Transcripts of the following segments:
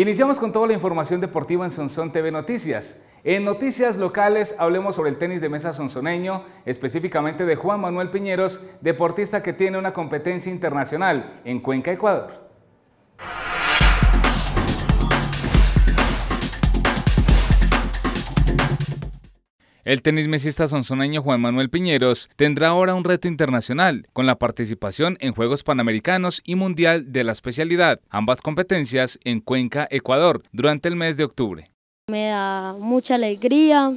Iniciamos con toda la información deportiva en Sonsón TV Noticias. En noticias locales hablemos sobre el tenis de mesa sonsoneño, específicamente de Juan Manuel Piñeros, deportista que tiene una competencia internacional en Cuenca, Ecuador. El tenismesista sonsoneño Juan Manuel Piñeros tendrá ahora un reto internacional con la participación en Juegos Panamericanos y Mundial de la especialidad, ambas competencias en Cuenca, Ecuador, durante el mes de octubre. Me da mucha alegría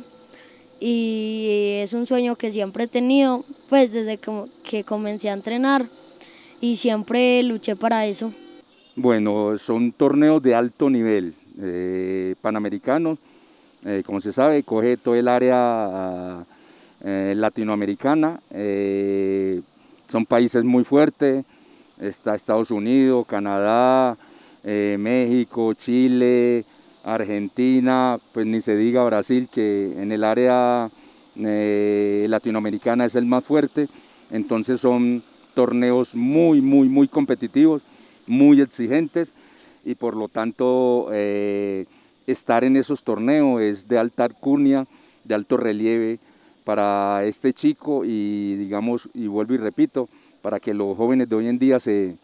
y es un sueño que siempre he tenido, pues desde que comencé a entrenar y siempre luché para eso. Bueno, son torneos de alto nivel, eh, panamericanos, eh, como se sabe, coge todo el área eh, latinoamericana, eh, son países muy fuertes, está Estados Unidos, Canadá, México, Chile, Argentina, pues ni se diga Brasil, que en el área latinoamericana es el más fuerte, entonces son torneos muy, muy, muy competitivos, muy exigentes y por lo tanto estar en esos torneos, es de alta alcurnia, de alto relieve para este chico y digamos, y vuelvo y repito, para que los jóvenes de hoy en día se,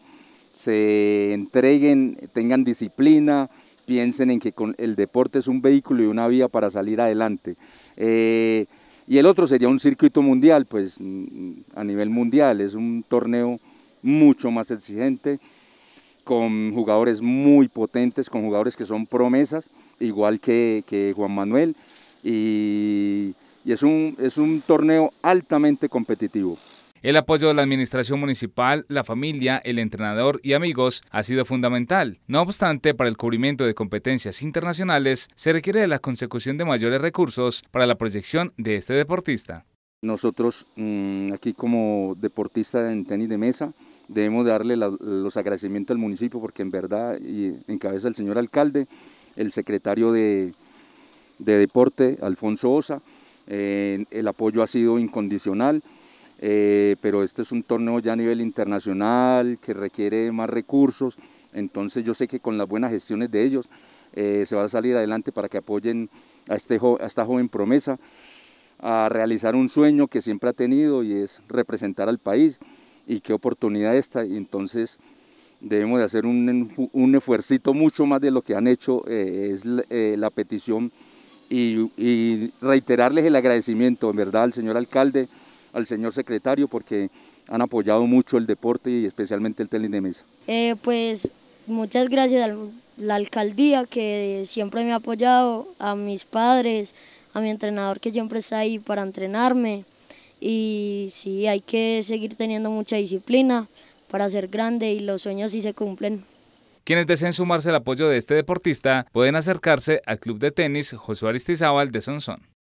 entreguen, tengan disciplina, piensen en que el deporte es un vehículo y una vía para salir adelante. Eh, y el otro sería un circuito mundial, pues mm, a nivel mundial, es un torneo mucho más exigente, con jugadores muy potentes, con jugadores que son promesas igual que, Juan Manuel, y, es, un, es un torneo altamente competitivo. El apoyo de la administración municipal, la familia, el entrenador y amigos ha sido fundamental. No obstante, para el cubrimiento de competencias internacionales se requiere de la consecución de mayores recursos para la proyección de este deportista. Nosotros mm, aquí como deportista en tenis de mesa debemos darle los agradecimientos al municipio porque en verdad y en cabeza del señor alcalde el secretario de, Deporte, Alfonso Osa. Eh, el apoyo ha sido incondicional, eh, pero este es un torneo ya a nivel internacional que requiere más recursos, entonces yo sé que con las buenas gestiones de ellos eh, se va a salir adelante para que apoyen a, este a esta joven promesa a realizar un sueño que siempre ha tenido y es representar al país y qué oportunidad esta, y entonces debemos de hacer un, un mucho más de lo que han hecho, eh, es eh, la petición y, reiterarles el agradecimiento, en verdad, al señor alcalde, al señor secretario, porque han apoyado mucho el deporte y especialmente el tenis de mesa. Eh, pues muchas gracias a la alcaldía que siempre me ha apoyado, a mis padres, a mi entrenador que siempre está ahí para entrenarme y sí, hay que seguir teniendo mucha disciplina para ser grande y los sueños sí se cumplen. Quienes deseen sumarse al apoyo de este deportista pueden acercarse al club de tenis Josué Aristizábal de Sonsón.